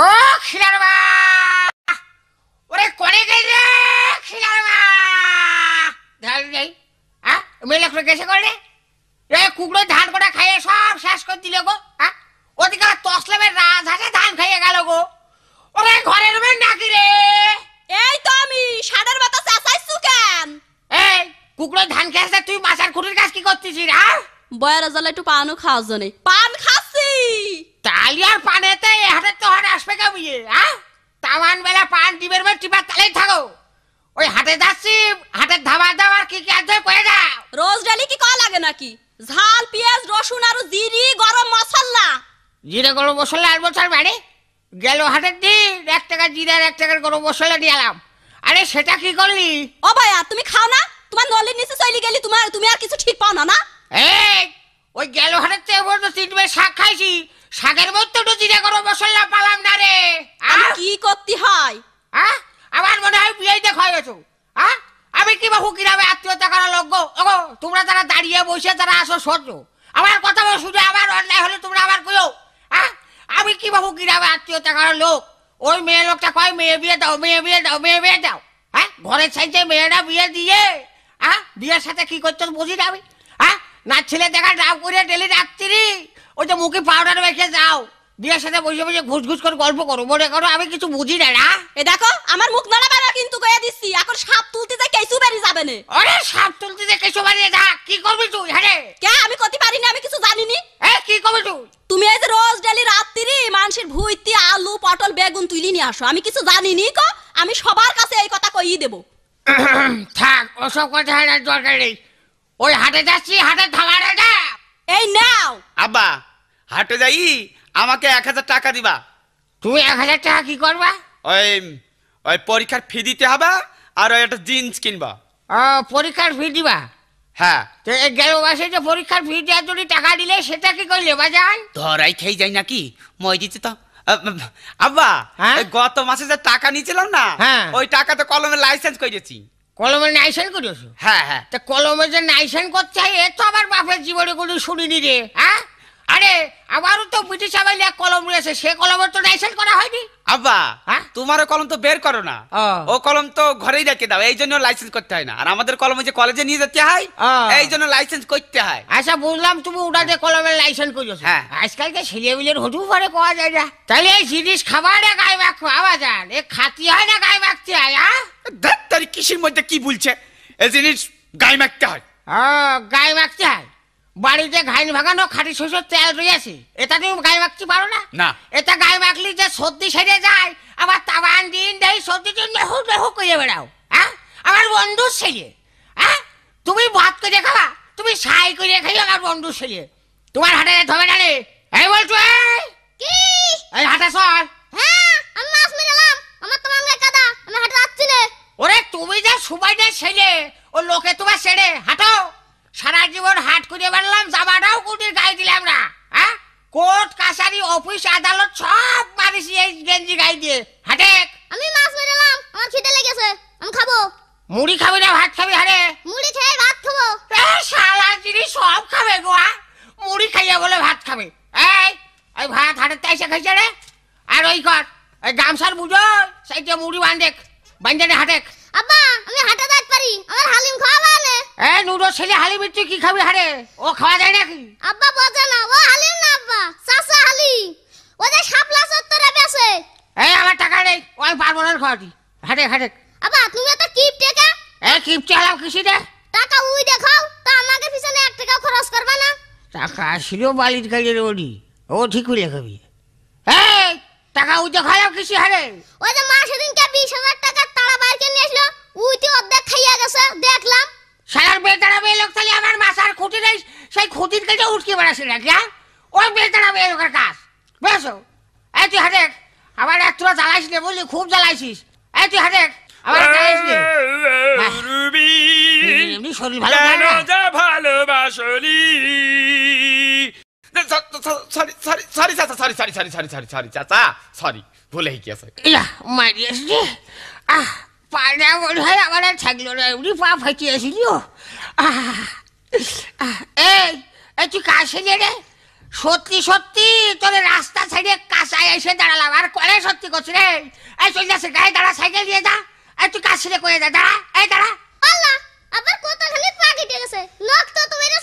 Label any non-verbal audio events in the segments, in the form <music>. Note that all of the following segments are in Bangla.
ও খিলার মা ওরে করে গেছে খিলার মা ধান নেই হ্যাঁ মেয়ে লোক গেছে করে কুকুরো ধান কটা খাইয়ে সব শেষ করে দিল গো হ্যাঁ ওদিকে রাজ রাজহাটে ধান খাইয়ে গেল গো ওরে ঘরের মেয়ে নাকি রে এই তো আমি সাদার বাতাস আসাই সুকান এই কুকুরো ধান খেয়েছে তুই মাছের খুঁটির কাজ কি করতেছিস হ্যাঁ বয়ার জলে একটু পানও খাওয়ার জন্য পান খা তালিয়ার আর পানেতে হাটের তো হাট আসবে কেউ হ্যাঁ ইয়ে, তামান বেলা পান ডিবের বেলা টিপার তালেই থাকো ওই হাটে যাচ্ছি হাটের ধাবা দাও কি কি আছে কয়ে যাও রোজ ডালি কি কয় লাগে নাকি ঝাল পেঁয়াজ রসুন আর জিরি গরম মশলা জিরে গরম মশলা আর বছর মানে গেল হাটের দিন এক টাকা জিরে আর এক টাকার গরম মশলা দিলাম আরে সেটা কি করলি ও ভাইয়া তুমি খাও না তোমার নলের নিচে চলে গেলি তোমার তুমি আর কিছু ঠিক পাও না না এই ওই গেল হাটের চেয়ে বড় তিন বেলা শাক খাইছি শাকের মধ্যে তো জিরা করো মশলা পালাম না রে আর কি করতে হয় হ্যাঁ আমার মনে হয় বিয়ে দেখা হয়ে গেছো হ্যাঁ আমি কি বাহু কিভাবে আত্মীয়তা করা লগ্ন ওগো তোমরা যারা দাঁড়িয়ে বসে তারা আসো সহ্য আমার কথা শুধু আমার অন্যায় হলে তোমরা আবার কইও হ্যাঁ আমি কি বাহু কিভাবে আত্মীয়তা করা লোক ওই মেয়ে লোকটা কয় মেয়ে বিয়ে দাও মেয়ে বিয়ে দাও মেয়ে বিয়ে দাও হ্যাঁ ঘরে চাইছে মেয়েরা বিয়ে দিয়ে হ্যাঁ বিয়ের সাথে কি করছো বুঝি না আমি হ্যাঁ না ছেলে দেখা ডাব করে ডেলি রাত্রি ওই তো মুখে পাউডার রেখে যাও বিয়ের সাথে বসে বসে ঘুষ ঘুষ করে গল্প করো মনে করো আমি কিছু বুঝি না না এ দেখো আমার মুখ নড়া কিন্তু কয়ে দিছি এখন সাপ তুলতে যাই কেসু বেরি যাবে না আরে সাপ তুলতে যাই কেসু বেরি যা কি করবি তুই আরে হ্যাঁ কে আমি কতি পারি না আমি কিছু জানি নি এ কি করবি তুই তুমি এই যে রোজ ডেলি রাত্রি মানুষের ভুইতি আলু পটল বেগুন তুলি নিয়ে আসো আমি কিছু জানি নি কো আমি সবার কাছে এই কথা কইই দেব <clears throat> থাক ওসব কথা আর দরকার নেই ওই হাটে যাচ্ছি হাটে থামারে এই নাও আব্বা হাটে যাই আমাকে এক হাজার টাকা দিবা তুমি এক হাজার টাকা কি করবা ওই ওই পরীক্ষার ফি দিতে হবে আর ওই একটা জিন্স কিনবা ও পরীক্ষার ফি দিবা হ্যাঁ তো গেল মাসে যে পরীক্ষার ফি দেওয়ার জন্য টাকা দিলে সেটা কি করলে বাজান ধরাই খেয়ে যাই নাকি মই দিতে তো আব্বা হ্যাঁ? গত মাসে যে টাকা নিয়েছিলাম না হ্যাঁ। ওই টাকা তো কলমে লাইসেন্স করেছি কলমের নাইসান করিস হ্যাঁ হ্যাঁ তা কলমে যে নাইসান করতে হয় এ তো আমার বাপের জীবনে কোনো শুনিনি রে হ্যাঁ আরে আমারও তো ব্রিটিশ আমলে এক কলম রয়েছে সে কলমের তো লাইসেন্স করা হয়নি আব্বা হ্যাঁ? তোমার কলম তো বের করো না ও কলম তো ঘরেই রেখে দাও এই জন্য লাইসেন্স করতে হয় না আর আমাদের কলম যে কলেজে নিয়ে যেতে হয় এই জন্য লাইসেন্স করতে হয় আচ্ছা বললাম তুমি ওটা যে কলমের লাইসেন্স করছো হ্যাঁ আজকালকে ছেলে বিলের হটু পরে পাওয়া যায় না তাহলে এই জিনিস খাবারে গায়ে খাওয়া যান এ খাতি হয় কিসের মধ্যে কি বলছে এ জিনিস গায়ে মাখতে হয় হ্যাঁ গায়ে মাখতে হয় বাড়িতে ঘাইন ভাঙানো খাটি শস্যের তেল রয়েছে এটা তুমি গায়ে মাখতে পারো না না এটা গায়ে মাখলি যে সর্দি সেরে যায় আবার তাবান দিন দেই সর্দি দিন দেহু দেহু করে বেড়াও হ্যাঁ আমার বন্ধু সেরে হ্যাঁ তুমি ভাত করে খাবা তুমি সাই করে খাই আমার বন্ধু সেরে তোমার হাটে ধরে না রে এই বলছো এই হাটে সর ওরে তুমি যে সুবাইটা ছেলে ও লোকে তোমার ছেড়ে হাঁটো সারা জীবন হাট করে বেড়ালাম জামাটাও কুটির গায়ে দিলাম না হ্যাঁ কোর্ট কাছারি অফিস আদালত সব মারিস এই গেঞ্জি গায়ে দিয়ে হাঁটে আমি মাছ মেরেলাম আমার খিদে লেগেছে আমি খাবো মুড়ি খাবি না ভাত খাবি হারে মুড়ি খেয়ে ভাত খাবো এ শালা জিনিস সব খাবে গোয়া মুড়ি খাইয়া বলে ভাত খাবে এই ওই ভাত হাটের তাইসা খাইছে রে আর ওই কর ওই গামছার বুঝো সেইটা মুড়ি বান্ধেক বাঞ্জারে হাটেক আব্বা আমি হাটে দাঁত পারি আমার হালিম খাওয়া না এ নুডো ছেলে হালিম তুই কি খাবি হারে ও খাওয়া যায় নাকি আব্বা বোঝে না ও হালিম না আব্বা চাচা হালি ও যে শাপলা চত্বরে বেছে এই আমার টাকা নেই ও আমি পারবো না খাওয়াটি হাটেক হাটে আব্বা তুমি তো কিপ টেকা এ কিপ চালাও কিসি রে টাকা উই দেখাও তা আমাকে পিছনে এক টাকাও খরচ করবে না টাকা আসলেও বালির কাজের ওডি ও ঠিক হইলে খাবি এই টাকা উই দেখাও কিসি হারে ওই যে মা সেদিনকে বিশ হাজার টাকা উই তো অর্ধেক খাইয়া গেছে দেখলাম সারার বেতারা মেয়ে লোক তাহলে আমার মাথার খুঁটি নেই সেই খুঁটির কেটে উঠকে বেড়াচ্ছিল না হ্যাঁ? ওই বেতারা মেয়ে লোকের কাজ বুঝেছো এই তুই হাটেক আবার এক তোরা জ্বালাইস নে বুঝলি খুব জ্বালাইছিস এই তুই হাটেক আমার জ্বালাইস নে ভালো ভালোবাসলি সরি সরি সরি চাচা sorry sorry sorry sorry sorry sorry চাচা সরি ভুলে গিয়েছে ইয়া মারিয়াস রে আহ পাড়া বোধ হয় আমার আর থাকলো না এমনি পা ফাটিয়েছিল এই তুই কাশিলে রে সত্যি সত্যি তোর রাস্তা ছেড়ে কাঁচায় এসে দাঁড়ালাম আর করে সত্যি করছি রে এই চলে যাচ্ছে গায়ে দাঁড়া সাইকেল দিয়ে দা এই তুই কাশিলে করে দা দাঁড়া এই দাঁড়া আল্লাহ আবার কত খালি পা কেটে গেছে লোক তো তুমি না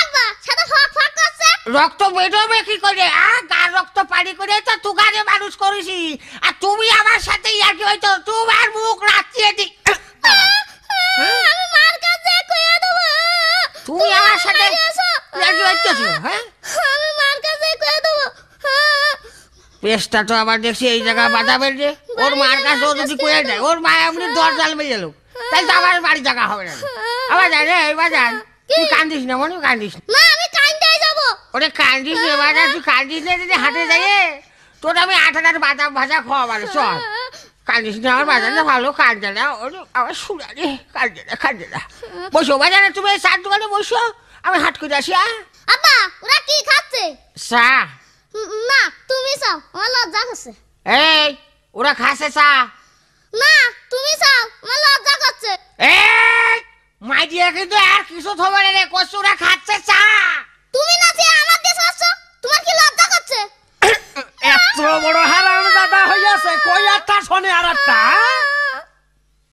আব্বা সাদা ফাঁক ফাঁক করছে রক্ত বেরোবে কি করে আ রক্ত পানি করে তো তুগারে মানুষ করেছি আর তুমি আমার সাথে ইয়ার্কি হইতো তোমার মুখ রাত্রিয়ে দি তুমি আমার সাথে ইয়ার্কি হইতেছো হ্যাঁ পেস্টটা তো আবার দেখছি এই জায়গায় বাঁধাবেন যে ওর মার কাছে ও যদি কয়ে যায় ওর মা এমনি দর মেয়ে বেজে লোক তাই তো আমার বাড়ি জায়গা হবে না আবার রে এবার যান তুই কান্দিস না মনে কান্দিস না ওটা কান্দিস এবার তুই কান্দিস না যদি হাতে যাইয়ে তোর আমি আট হাজার বাদা ভাজা খাওয়াবার চল কান্দিস না আমার বাজারে ভালো কান্দে না ওরে আমার সুরা রে কান্দে না কান্দে না বসো বাজারে তুমি চার দোকানে বসো আমি হাট করে আসি আব্বা ওরা কি খাচ্ছে চা না তুমি চাও আমার লজ্জা করছে এই ওরা খাচ্ছে চা না তুমি চাও আমার লজ্জা করছে এই মাই দিয়ে কিন্তু আর কিছু থবে রে কচুরা খাচ্ছে